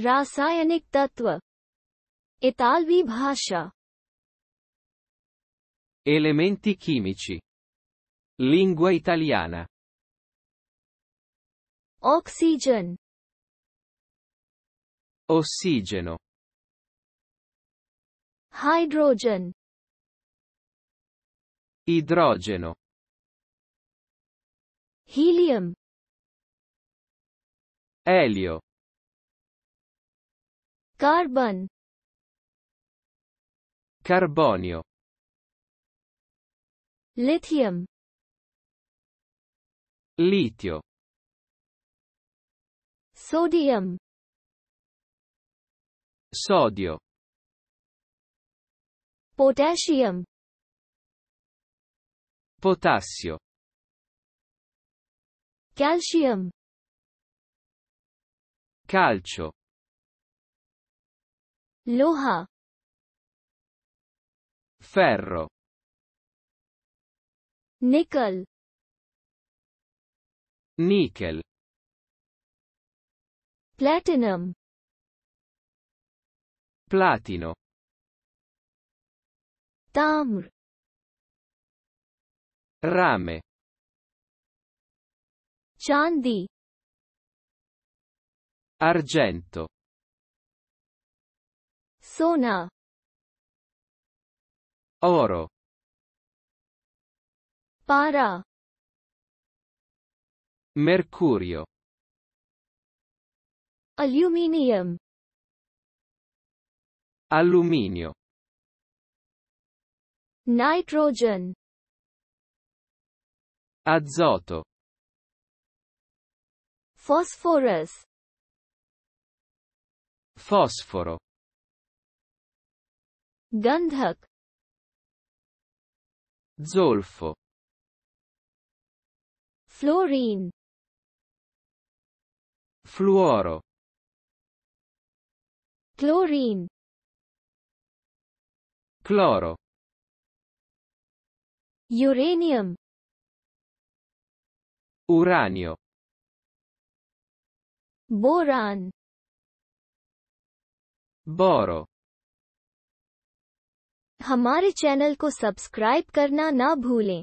रासायनिक तत्व इतालवी भाषा Elementi chimici. Lingua italiana. Oxygen. Ossigeno. Hydrogen. Idrogeno. Helium. Elio. carbon carbonio lithium litio sodium sodio potassium potassio calcium calcio लोहा ferro निकल nickel platinum platino Tamr. rame चांदी argento Sona. Oro. Para. Mercurio. Aluminium. Alluminio. Nitrogen. Azoto. Phosphorus. Fosforo. गंधक zolfo fluorine fluoro chlorine cloro uranium uranio boran boro हमारे channel को subscribe करना ना भूलें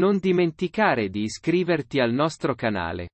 Non dimenticare di iscriverti al nostro canale.